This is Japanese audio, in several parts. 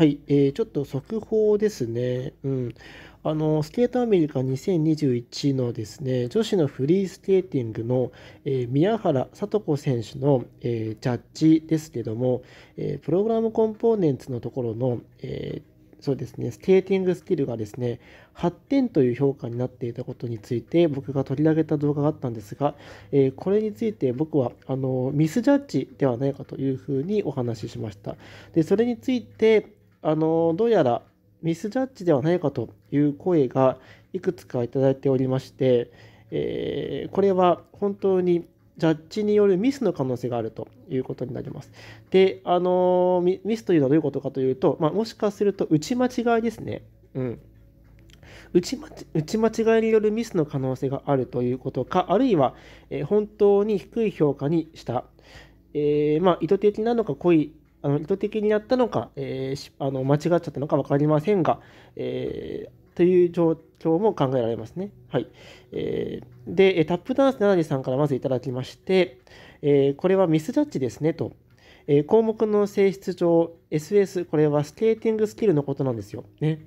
はい、えー、ちょっと速報ですね。うん。あの、スケートアメリカ2021のですね、女子のフリースケーティングの、えー、宮原聡子選手の、えー、ジャッジですけども、えー、プログラムコンポーネンツのところの、えそうですね、スケーティングスキルがですね、8点という評価になっていたことについて、僕が取り上げた動画があったんですが、えー、これについて僕はあのミスジャッジではないかというふうにお話ししました。でそれについて、あのどうやらミスジャッジではないかという声がいくつか頂いておりまして、えー、これは本当にジャッジによるミスの可能性があるということになります。で、あのミスというのはどういうことかというと、まあ、もしかすると打ち間違いですね。うん。打ち間違いによるミスの可能性があるということか、あるいは、えー、本当に低い評価にした、えー、まあ、意図的なのか故意あの意図的にやったのか、えー、あの間違っちゃったのか分かりませんが、えー、という状況も考えられますね。はいえー、で、タップダンス7時さんからまずいただきまして、えー、これはミスジャッジですねと。えー、項目の性質上、SS、これはスケーティングスキルのことなんですよ。ね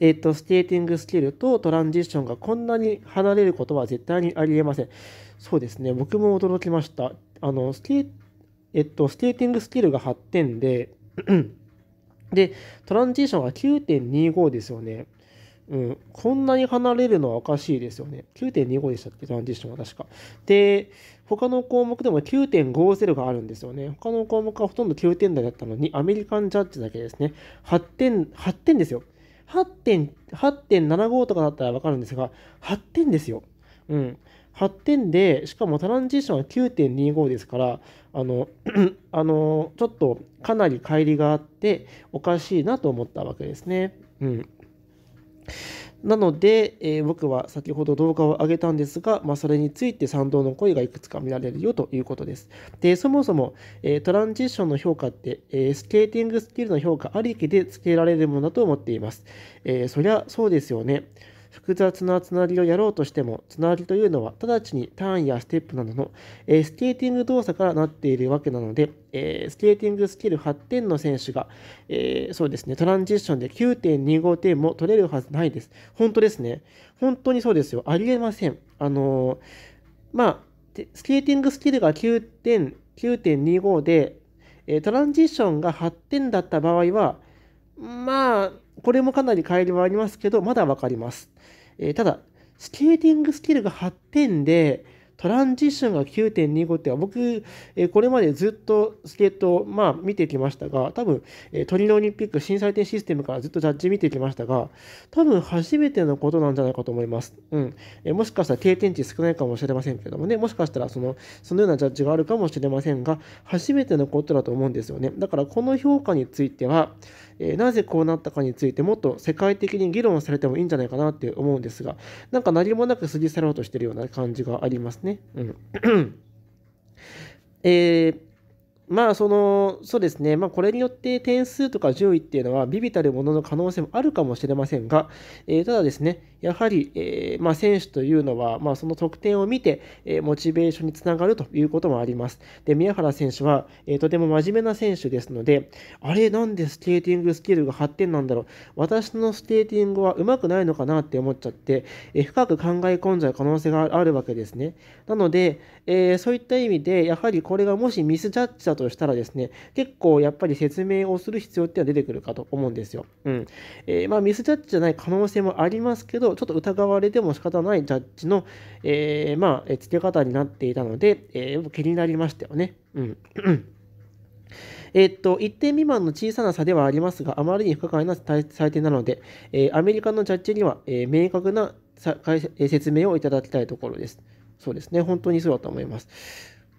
えっと、スケーティングスキルとトランジションがこんなに離れることは絶対にありえません。そうですね、僕も驚きました。あのスケーえっと、スケーティングスキルが8点で で、トランジションが9.25ですよね。うん、こんなに離れるのはおかしいですよね。9.25でしたっけ、トランジションは確か。で、他の項目でも9.50があるんですよね。他の項目はほとんど9点台だったのに、アメリカンジャッジだけですね。8点、8点ですよ。8.75とかだったらわかるんですが、8点ですよ。うん。8点で、しかもトランジションは9.25ですから、あの、あのちょっとかなり乖離があって、おかしいなと思ったわけですね。うん。なので、えー、僕は先ほど動画を上げたんですが、まあ、それについて賛同の声がいくつか見られるよということです。で、そもそも、えー、トランジッションの評価って、えー、スケーティングスキルの評価ありきでつけられるものだと思っています。えそりゃそうですよね。複雑なつなぎをやろうとしても、つなぎというのは直ちにターンやステップなどの、えー、スケーティング動作からなっているわけなので、えー、スケーティングスキル8点の選手が、えー、そうですね、トランジッションで9.25点も取れるはずないです。本当ですね。本当にそうですよ。ありえません。あのまあ、スケーティングスキルが9点、2 5で、えトランジッションが8点だった場合は、まあ、これもかなり乖離はありますけど、まだわかります。えー、ただ、スケーティングスキルが8点で、トランジションが9.25っては僕、えこれまでずっとスケート、まあ見てきましたが、多分、えトリノオリンピック新採点システムからずっとジャッジ見てきましたが、多分初めてのことなんじゃないかと思います。うん。もしかしたら経験値少ないかもしれませんけどもね、もしかしたらその、そのようなジャッジがあるかもしれませんが、初めてのことだと思うんですよね。だからこの評価については、えなぜこうなったかについてもっと世界的に議論されてもいいんじゃないかなって思うんですが、なんか何もなく過ぎ去ろうとしてるような感じがありますね。ね。うん えー、まあそのそうですね、まあ、これによって点数とか順位っていうのは微々たるものの可能性もあるかもしれませんが、えー、ただですねやはり、えー、まあ、選手というのは、まあ、その得点を見て、えー、モチベーションにつながるということもあります。で宮原選手は、えー、とても真面目な選手ですので、あれ、なんでスケーティングスキルが発展なんだろう、私のスケーティングはうまくないのかなって思っちゃって、え深く考え込んじゃう可能性があるわけですね。なので、えそういった意味で、やはりこれがもしミスジャッジだとしたらですね、結構やっぱり説明をする必要っていうのは出てくるかと思うんですよ。うんえまあ、ミスジャッジじゃない可能性もありますけど、ど、ちょっと疑われても仕方ないジャッジの、えー、まあ、つけ方になっていたので、えー、気になりましたよね。うん。えっと、1点未満の小さな差ではありますが、あまりに不可解な採点なので、えー、アメリカのジャッジには、え明確な説明をいただきたいところです。そうですね、本当にそうだと思います。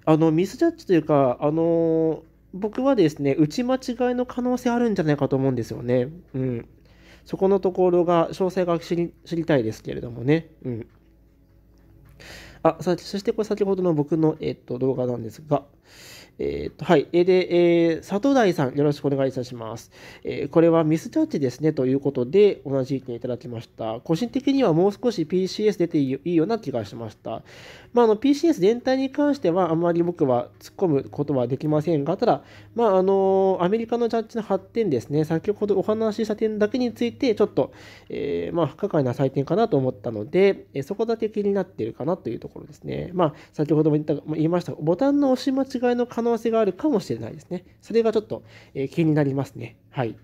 あの、ミスジャッジというか、あの僕はですね、打ち間違いの可能性あるんじゃないかと思うんですよね。うん。そこのところが詳細が知りたいですけれどもね。うんあ、そしてこれ先ほどの僕の、えっと、動画なんですが、えー、っと、はい。えで、えー、里大さん、よろしくお願いいたします。えー、これはミスジャッジですね、ということで、同じ意見いただきました。個人的にはもう少し PCS 出ていいような気がしました。まあ、あの、PCS 全体に関しては、あまり僕は突っ込むことはできませんが、ただ、まあ、あの、アメリカのジャッジの発展ですね、先ほどお話しした点だけについて、ちょっと、えー、まあ、不可解な採点かなと思ったので、えそこだけ気になっているかなというとところですね。まあ、先ほども言った、ま言いましたが、ボタンの押し間違いの可能性があるかもしれないですね。それがちょっと、えー、気になりますね。はい。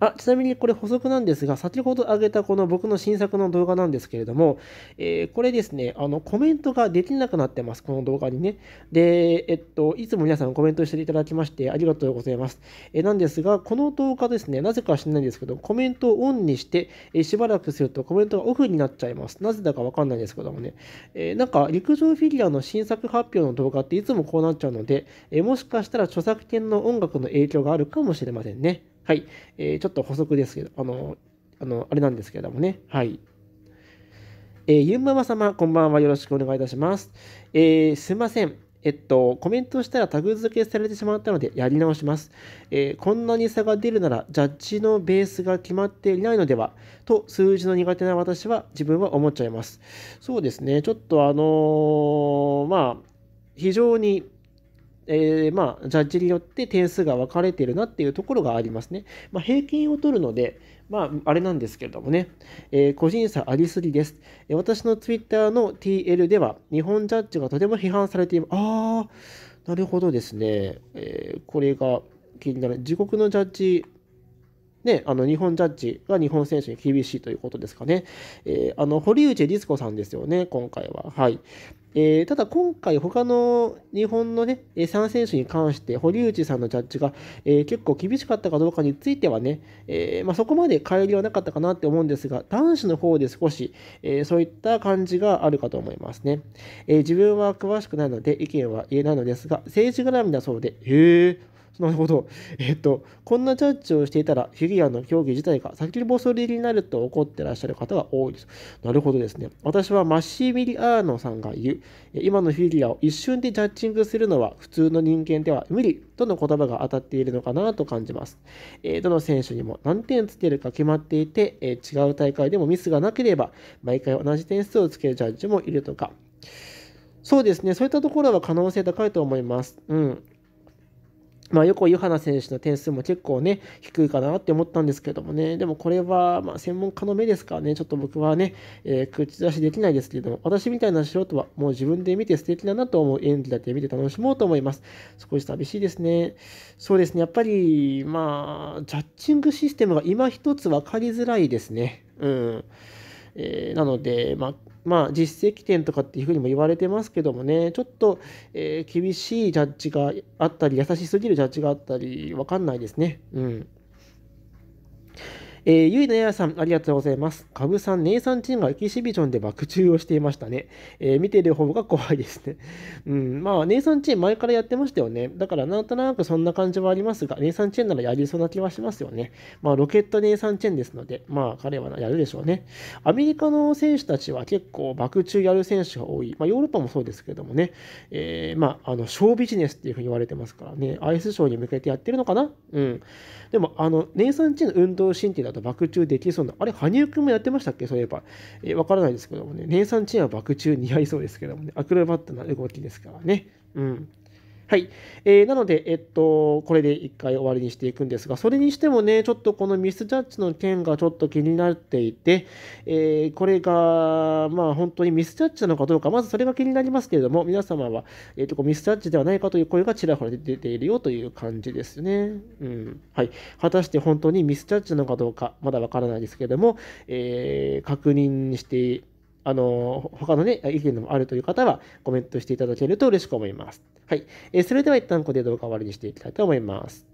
あ、ちなみにこれ補足なんですが、先ほど挙げたこの僕の新作の動画なんですけれども、えー、これですね、あの、コメントができなくなってます、この動画にね。で、えっと、いつも皆さんコメントしていただきまして、ありがとうございます。えー、なんですが、この動画ですね、なぜか知らないんですけど、コメントをオンにして、えー、しばらくするとコメントがオフになっちゃいます。なぜだかわかんないですけどもね。えなんか、陸上フィギュアの新作発表の動画っていつもこうなっちゃうので、えもしかしたら著作権の音楽の影響があるかもしれませんね。はい、えー、ちょっと補足ですけど、あの、あの、あれなんですけどもね、はい。えー、ゆんママ様、こんばんは。よろしくお願いいたします。えー、すいません。えっと、コメントしたらタグ付けされてしまったので、やり直します。えー、こんなに差が出るなら、ジャッジのベースが決まっていないのではと、数字の苦手な私は、自分は思っちゃいます。そうですね。ちょっとあのー、まあ、非常にえー、まあ、ジャッジによって点数が分かれているなっていうところがありますね。まあ、平均を取るので、まあ、あれなんですけれどもね、えー、個人差ありすぎです。え私のツイッターの TL では、日本ジャッジがとても批判されています。あー、なるほどですね。えこれが気になる。自国のジャッジ、ね、あの日本ジャッジが日本選手に厳しいということですかね。えー、あの堀内律子さんですよね、今回は。はい。えー、ただ今回他の日本のね、3選手に関して堀内さんのジャッジが、えー、結構厳しかったかどうかについてはね、えー、まあ、そこまでえりはなかったかなって思うんですが、男子の方で少し、えそういった感じがあるかと思いますね。え自分は詳しくないので意見は言えないのですが、政治絡みだそうで、へえーなるほど。えっと、こんなジャッジをしていたら、フィギュアの競技自体が先細りになると怒ってらっしゃる方が多いです。なるほどですね。私はマッシー・ミリアーノさんが言う、今のフィギュアを一瞬でジャッジングするのは普通の人間では無理との言葉が当たっているのかなと感じます。えー、どの選手にも何点つけるか決まっていて、えー、違う大会でもミスがなければ、毎回同じ点数をつけるジャッジもいるとか。そうですね、そういったところは可能性高いと思います。うん。まあ、横井ゆはな選手の点数も結構ね、低いかなって思ったんですけどもね、でもこれは、ま専門家の目ですからね、ちょっと僕はね、えー、口出しできないですけれども、私みたいな素人はもう自分で見て素敵だなと思う演技だけ見て楽しもうと思います。少し寂しいですね。そうですね、やっぱり、まあ、ジャッジングシステムが今一つ分かりづらいですね。うん。えー、なので、まあ、まあ、実績点とかっていうふうにも言われてますけどもね、ちょっと、えー、厳しいジャッジがあったり、優しすぎるジャッジがあったり、わかんないですね。うん。えー、ゆいのややさん、ありがとうございます。かぶさん、姉さんチームがエキシビジョンで爆中をしていましたね。えー、見てる方が怖いですね。うん、まあ、姉さんチーム前からやってましたよね。だから、なんとなくそんな感じはありますが、姉さんチェンならやりそうな気はしますよね。まあ、ロケット姉さんチェンですので、まあ、彼はやるでしょうね。アメリカの選手たちは結構、爆中やる選手が多い。まあ、ヨーロッパもそうですけどもね、えー、まあ、あの、ショービジネスっていうふうに言われてますからね、アイスショーに向けてやってるのかなうん。でも、あの、姉さんチームの運動神経だと爆中できそうな、あれ、羽生くんもやってましたっけそういえば。えわ、からないですけどもね、ネイサン・チェンは爆中似合いそうですけどもね、アクロバットな動きですからね。うん。はい。えー、なので、えっと、これで一回終わりにしていくんですが、それにしてもね、ちょっとこのミスジャッジの件がちょっと気になっていて、えー、これが、まあ本当にミスジャッジなのかどうか、まずそれが気になりますけれども、皆様は、えっと、ミスジャッジではないかという声がちらほら出ているよという感じですね。うん。はい。果たして本当にミスジャッジなのかどうか、まだわからないですけれども、えー、確認して、あの、他のね、意見でもあるという方は、コメントしていただけると嬉しく思います。はい。えー、それでは一旦ここで動画終わりにしていきたいと思います。